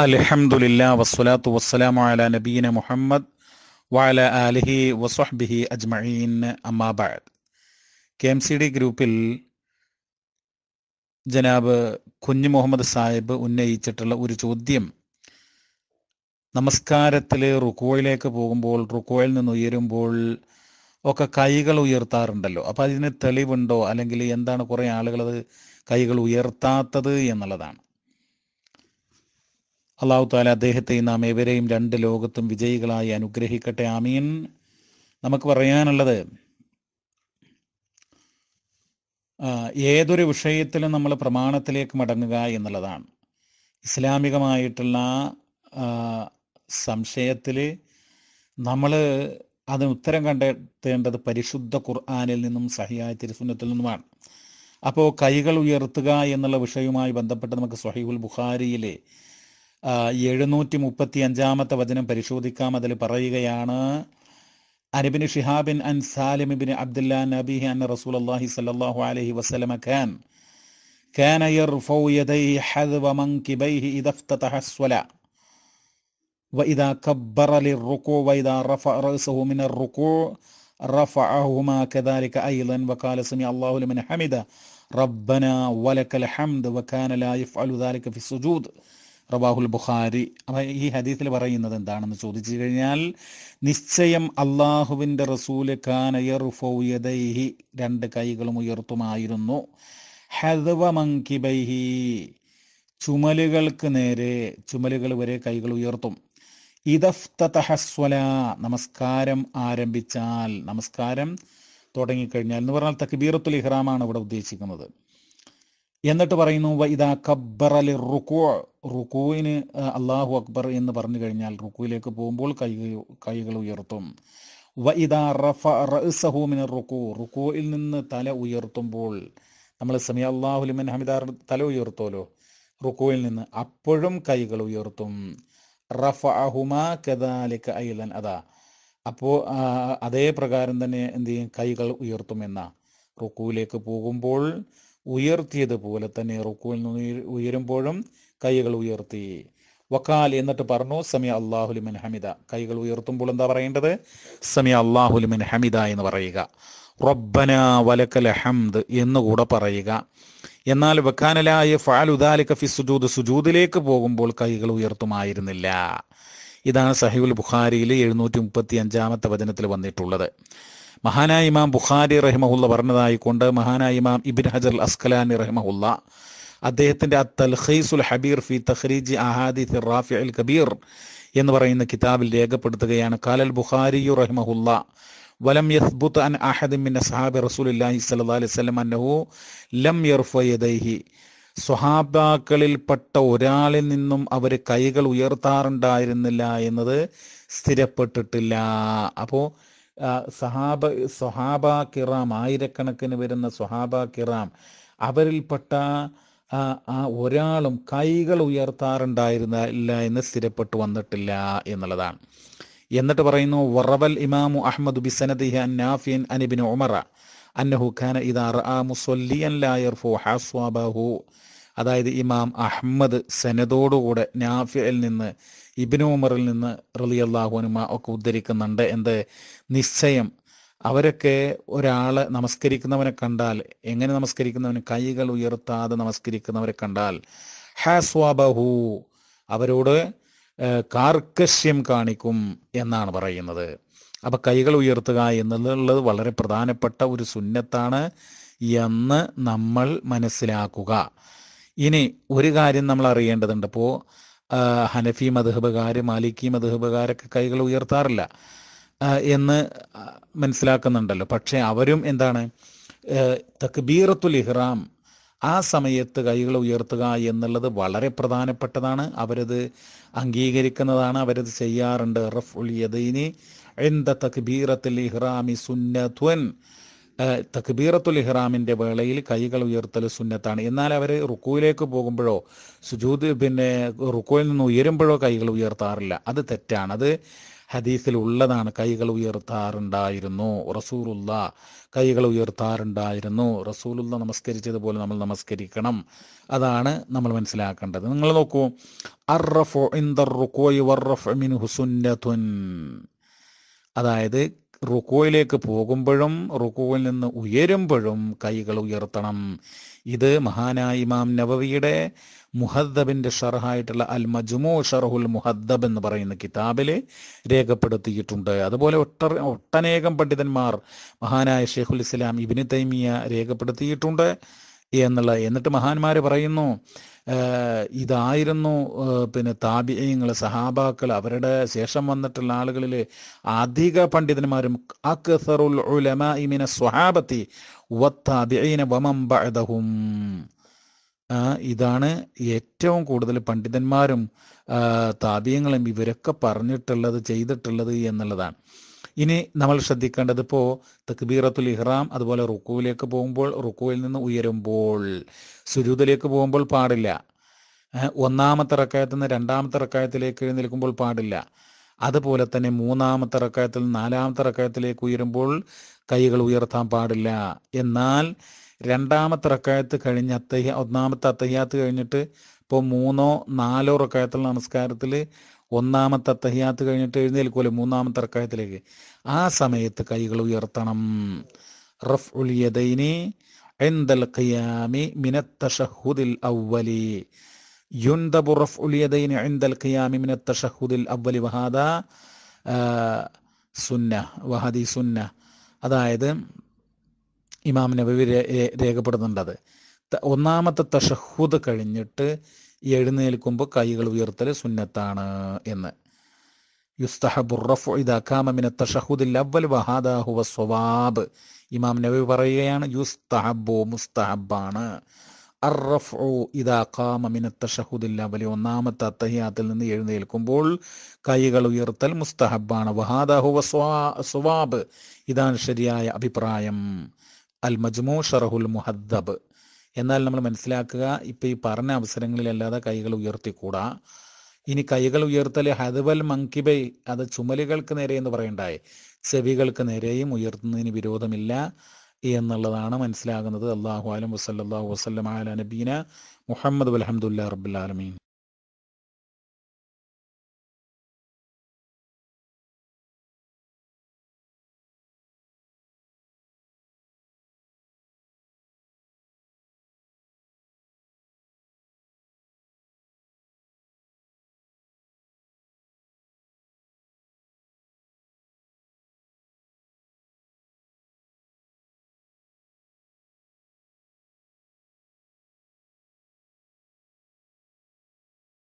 വസ്സലാത്തു വസ്സലാമു അലാ നബീന മുഹമ്മദ് വാല ആലിഹി വസ്വഹ്ബിഹി അജ്മഈൻ അമ്മാബാദ് കെ എം സി ഡി ഗ്രൂപ്പിൽ ജനാബ് കുഞ്ഞു മുഹമ്മദ് സാഹിബ് ഉന്നയിച്ചിട്ടുള്ള ഒരു ചോദ്യം നമസ്കാരത്തിൽ റുക്കോയിലേക്ക് പോകുമ്പോൾ റുക്കോയിൽ നിന്ന് ഉയരുമ്പോൾ ഒക്കെ കൈകൾ ഉയർത്താറുണ്ടല്ലോ അപ്പോൾ അതിന് തെളിവുണ്ടോ അല്ലെങ്കിൽ എന്താണ് കുറേ ആളുകൾ അത് കൈകൾ ഉയർത്താത്തത് എന്നുള്ളതാണ് അള്ളാഹു താല അദ്ദേഹത്തെ നാം എവരെയും രണ്ട് ലോകത്തും വിജയികളായി അനുഗ്രഹിക്കട്ടെ ആമീൻ നമുക്ക് പറയാനുള്ളത് ഏതൊരു വിഷയത്തിലും നമ്മൾ പ്രമാണത്തിലേക്ക് മടങ്ങുക എന്നുള്ളതാണ് ഇസ്ലാമികമായിട്ടുള്ള സംശയത്തിൽ നമ്മൾ അതിന് ഉത്തരം കണ്ടെത്തേണ്ടത് പരിശുദ്ധ ഖുർആാനിൽ നിന്നും സഹിയായ തിരുസുന്നത്തിൽ നിന്നുമാണ് അപ്പോൾ കൈകൾ ഉയർത്തുക എന്നുള്ള വിഷയവുമായി ബന്ധപ്പെട്ട് നമുക്ക് സഹിബുൽ ബുഖാരിയിലെ എഴുന്നൂറ്റി മുപ്പത്തി അഞ്ചാമത്തെ വചനം പരിശോധിക്കാം അതിൽ പറയുകയാണ് അനബിന് ഷിഹാബിൻ അൻ സാലിമിബിൻ അബ്ദുല്ല നബിഹി അൻ റസൂൽ അള്ളാഹി സല്ലാഹു അലഹി വസ്ലമ ഖാൻ كان يرفع يديه حذو منكبيه إذا افتتح الصلاة وإذا كبر للركوع وإذا رفع رأسه من الركوع رفعهما كذلك أيضا وقال سمع الله لمن حمده ربنا ولك الحمد وكان لا يفعل ذلك في السجود റബാഹുൽ ബുഖാരി ഈ ഹദീസിൽ പറയുന്നത് എന്താണെന്ന് ചോദിച്ചു കഴിഞ്ഞാൽ നിശ്ചയം അള്ളാഹുവിൻ്റെ റസൂല് ഖാനയർഫൗയദൈഹി രണ്ട് കൈകളും ഉയർത്തുമായിരുന്നു ഹദവ മങ്കിബൈഹി ചുമലുകൾക്ക് നേരെ ചുമലുകൾ വരെ കൈകൾ ഉയർത്തും ഇതഫ്തഹസ്വല നമസ്കാരം ആരംഭിച്ചാൽ നമസ്കാരം തുടങ്ങിക്കഴിഞ്ഞാൽ എന്ന് പറഞ്ഞാൽ തക്ബീറത്തുൽ ഇഹ്റാമാണ് ഇവിടെ ഉദ്ദേശിക്കുന്നത് എന്നിട്ട് പറയുന്നു ഇതാ കബ്ബറലി റുക്കോ റുക്കുവിന് അള്ളാഹു അക്ബർ എന്ന് പറഞ്ഞു കഴിഞ്ഞാൽ റുക്കുവിലേക്ക് പോകുമ്പോൾ കൈ കൈകൾ ഉയർത്തും വ റഫ റഹുമിന് റുക്കു റുക്കോയിൽ നിന്ന് തല ഉയർത്തുമ്പോൾ നമ്മൾ സമി അള്ളാഹുലിമൻ ഹമിദാർ തല ഉയർത്തുമല്ലോ റുക്കോയിൽ നിന്ന് അപ്പോഴും കൈകൾ ഉയർത്തും റഫ അഹുമാ കദാലിക്ക ഐലൻ അതാ അപ്പോൾ അതേ പ്രകാരം തന്നെ എന്ത് ചെയ്യും കൈകൾ ഉയർത്തുമെന്ന റുക്കുവിലേക്ക് പോകുമ്പോൾ ഉയർത്തിയതുപോലെ തന്നെ റുക്കുവിൽ നിന്ന് ഉയരുമ്പോഴും കൈകൾ ഉയർത്തി വക്കാൽ എന്നിട്ട് പറഞ്ഞു സമയ അള്ളാഹുലിമൻ ഹമിദ കൈകൾ ഉയർത്തുമ്പോൾ എന്താ പറയേണ്ടത് സമയ അള്ളാഹുലിമൻ ഹമിദ എന്ന് പറയുക റബ്ബന വലക്കൽ ഹംദ് എന്നുകൂടെ പറയുക എന്നാൽ വക്കാനലായ ഉദാലിക്ക ഫി സുജൂദ് സുജൂദിലേക്ക് പോകുമ്പോൾ കൈകൾ ഉയർത്തുമായിരുന്നില്ല ഇതാണ് സഹീബുൽ ബുഖാരിയിൽ എഴുന്നൂറ്റി മുപ്പത്തി അഞ്ചാമത്തെ വചനത്തിൽ വന്നിട്ടുള്ളത് മഹാനായ ഇമാം ബുഖാരി റഹിമഹുല്ല പറഞ്ഞതായിക്കൊണ്ട് മഹാനായ ഇമാം ഇബിൻ ഹജർ അസ്കലാനി റഹിമഹുല്ല അദ്ദേഹത്തിൻ്റെ അത്തൽ ഹൈസുൽ ഹബീർ ഫി തഖ്രീജി അഹാദിസ് റാഫി അൽ കബീർ എന്ന് പറയുന്ന കിതാബിൽ രേഖപ്പെടുത്തുകയാണ് കാലൽ ബുഖാരിയു റഹിമഹുല്ല വലം യസ്ബുത്ത് അൻ അഹദിമിൻ സഹാബി റസൂലുല്ലാഹി സല്ലാ അലൈഹി സ്വലം അന്നഹു ലം യർഫയദൈഹി സ്വഹാബാക്കളിൽപ്പെട്ട ഒരാളിൽ നിന്നും അവർ കൈകൾ ഉയർത്താറുണ്ടായിരുന്നില്ല എന്നത് സ്ഥിരപ്പെട്ടിട്ടില്ല അപ്പോൾ സഹാബ സൊഹാബ കിറാം ആയിരക്കണക്കിന് വരുന്ന സൊഹാബ കിറാം അവരിൽപ്പെട്ട ആ ഒരാളും കൈകൾ ഉയർത്താറുണ്ടായിരുന്നില്ല എന്ന് സ്ഥിരപ്പെട്ടു വന്നിട്ടില്ല എന്നുള്ളതാണ് എന്നിട്ട് പറയുന്നു വറവൽ ഇമാമു അഹമ്മദ് ബിസനദിഹിൻ അനിബിൻ ഒമറ അന്നഹു ഖാന ഇദാ ആ മുസ്വല്ലിയൻ ലാ യർഫു ഹാസ്വാബാഹു അതായത് ഇമാം അഹമ്മദ് സനദോടുകൂടെ നാഫിയിൽ നിന്ന് ഇബിനോമറിൽ ഉമറിൽ നിന്ന് റലി അള്ളാഹുനുമ ഒക്കെ ഉദ്ധരിക്കുന്നുണ്ട് എന്ത് നിശ്ചയം അവരൊക്കെ ഒരാളെ നമസ്കരിക്കുന്നവനെ കണ്ടാൽ എങ്ങനെ നമസ്കരിക്കുന്നവന് കൈകൾ ഉയർത്താതെ നമസ്കരിക്കുന്നവരെ കണ്ടാൽ ഹാസ്വാബഹു അവരോട് കാർക്കശ്യം കാണിക്കും എന്നാണ് പറയുന്നത് അപ്പം കൈകൾ ഉയർത്തുക എന്നുള്ളത് വളരെ പ്രധാനപ്പെട്ട ഒരു സുന്നത്താണ് എന്ന് നമ്മൾ മനസ്സിലാക്കുക ഇനി ഒരു കാര്യം നമ്മൾ അറിയേണ്ടതുണ്ട് അപ്പോൾ ഹനഫി മധുഹബുകാർ മാലിക്കി മധുഹബുകാരൊക്കെ കൈകൾ ഉയർത്താറില്ല എന്ന് മനസ്സിലാക്കുന്നുണ്ടല്ലോ പക്ഷേ അവരും എന്താണ് തക്ബീറത്തുൽ ഇഹ്റാം ആ സമയത്ത് കൈകൾ ഉയർത്തുക എന്നുള്ളത് വളരെ പ്രധാനപ്പെട്ടതാണ് അവരത് അംഗീകരിക്കുന്നതാണ് അവരത് ചെയ്യാറുണ്ട് റഫ് ഉൽ യദൈനി എന്ത തക്ബീറത്തുൽ ഇഹ്റാമി സുന്നത്വൻ തക്ബീറത്തുൽ ഇഹ്റാമിൻ്റെ വേളയിൽ കൈകൾ ഉയർത്തൽ സുന്നത്താണ് എന്നാൽ അവർ റുക്കുവിലേക്ക് പോകുമ്പോഴോ സുജൂദ് പിന്നെ റുക്കുവിൽ നിന്ന് ഉയരുമ്പോഴോ കൈകൾ ഉയർത്താറില്ല അത് തെറ്റാണ് അത് ഹദീസിൽ ഉള്ളതാണ് കൈകൾ ഉയർത്താറുണ്ടായിരുന്നു റസൂലുള്ള കൈകൾ ഉയർത്താറുണ്ടായിരുന്നു റസൂലുള്ള നമസ്കരിച്ചതുപോലെ നമ്മൾ നമസ്കരിക്കണം അതാണ് നമ്മൾ മനസ്സിലാക്കേണ്ടത് നിങ്ങൾ നോക്കൂ അതായത് റുക്കോയിലേക്ക് പോകുമ്പോഴും റുക്കോയിൽ നിന്ന് ഉയരുമ്പോഴും കൈകൾ ഉയർത്തണം ഇത് മഹാനായ ഇമാം നവവിയുടെ മുഹദ്ദബിൻ്റെ ഷർഹായിട്ടുള്ള അൽ മജുമോ ഷർഹുൽ മുഹദ്ദബ് എന്ന് പറയുന്ന കിതാബിൽ രേഖപ്പെടുത്തിയിട്ടുണ്ട് അതുപോലെ ഒട്ട ഒട്ടനേകം പണ്ഡിതന്മാർ മഹാനായ ഷെയ്ഖുൽ ഇസ്ലാം ഇബിന് തൈമിയ രേഖപ്പെടുത്തിയിട്ടുണ്ട് എന്നുള്ള എന്നിട്ട് മഹാന്മാർ പറയുന്നു ഇതായിരുന്നു പിന്നെ താപിയങ്ങൾ സഹാബാക്കൾ അവരുടെ ശേഷം വന്നിട്ടുള്ള ആളുകളിൽ അധിക പണ്ഡിതന്മാരും അക്സറുൽ ഉലമ ഇമിന സ്വഹാബത്തി വമം ബഅദഹും ഇതാണ് ഏറ്റവും കൂടുതൽ പണ്ഡിതന്മാരും താപീയങ്ങളും ഇവരൊക്കെ പറഞ്ഞിട്ടുള്ളത് ചെയ്തിട്ടുള്ളത് എന്നുള്ളതാണ് ഇനി നമ്മൾ ശ്രദ്ധിക്കേണ്ടത് ഇപ്പോൾ തക്ബീറത്തുൽ ഇഹ്റാം അതുപോലെ റുക്കുവിലേക്ക് പോകുമ്പോൾ റുക്കുവിൽ നിന്ന് ഉയരുമ്പോൾ സുരൂദിലേക്ക് പോകുമ്പോൾ പാടില്ല ഒന്നാമത്തെ റക്കായത്തിൽ നിന്ന് രണ്ടാമത്തെ റക്കായത്തിലേക്ക് എഴുന്നേൽക്കുമ്പോൾ പാടില്ല അതുപോലെ തന്നെ മൂന്നാമത്തെ റക്കായത്തിൽ നാലാമത്തെ റക്കായത്തിലേക്ക് ഉയരുമ്പോൾ കൈകൾ ഉയർത്താൻ പാടില്ല എന്നാൽ രണ്ടാമത്തെ റക്കായത്ത് കഴിഞ്ഞ് അത്തയ്യ ഒന്നാമത്തെ അത്തയ്യാത്ത് കഴിഞ്ഞിട്ട് ഇപ്പോൾ മൂന്നോ നാലോ റക്കായത്തിൽ നമസ്കാരത്തിൽ ഒന്നാമത്തെ തഹിയാത്ത് കഴിഞ്ഞിട്ട് എഴുന്നേൽക്കുമല്ലോ മൂന്നാമത്തെ അർക്കായത്തിലേക്ക് ആ സമയത്ത് കൈകൾ ഉയർത്തണം റഫ് അതായത് ഇമാം നബവി അത് ഒന്നാമത്തെ തഷഹുദ് കഴിഞ്ഞിട്ട് എഴുന്നേൽക്കുമ്പോൾ കൈകൾ ഉയർത്തൽ സുന്നത്താണ് എന്ന് യുസ്തഹബുർ യുസ്തഹബുറഫു ഇദാക്കാമിന തഷഹുദിൽ അവൽ വഹാദാഹു സ്വവാബ് ഇമാം നബി പറയുകയാണ് യുസ്തഹബു മുസ്തഹബാണ് അറഫു ഇതാക്കാമിന തഷഹുദിൽ അവൽ ഒന്നാമത്തെ അത്തഹിയാത്തിൽ നിന്ന് എഴുന്നേൽക്കുമ്പോൾ കൈകൾ ഉയർത്തൽ മുസ്തഹബാണ് വഹാദാഹുവ സ്വാ സ്വവാബ് ഇതാണ് ശരിയായ അഭിപ്രായം അൽ മജ്മു ഷറഹുൽ മുഹദ്ദബ് എന്നാൽ നമ്മൾ മനസ്സിലാക്കുക ഇപ്പോൾ ഈ പറഞ്ഞ അല്ലാതെ കൈകൾ ഉയർത്തിക്കൂടാ ഇനി കൈകൾ ഉയർത്തൽ ഹദവൽ മങ്കിബൈ അത് ചുമലുകൾക്ക് നേരെ എന്ന് പറയണ്ടായി ചെവികൾക്ക് നേരെയും ഉയർത്തുന്നതിന് വിരോധമില്ല എന്നുള്ളതാണ് മനസ്സിലാകുന്നത് അള്ളാഹു അലം വസല്ലാഹു വസ്ലം ആല നബീന മുഹമ്മദ് അലഹമുല്ലാ റബുല്ലാലമീൻ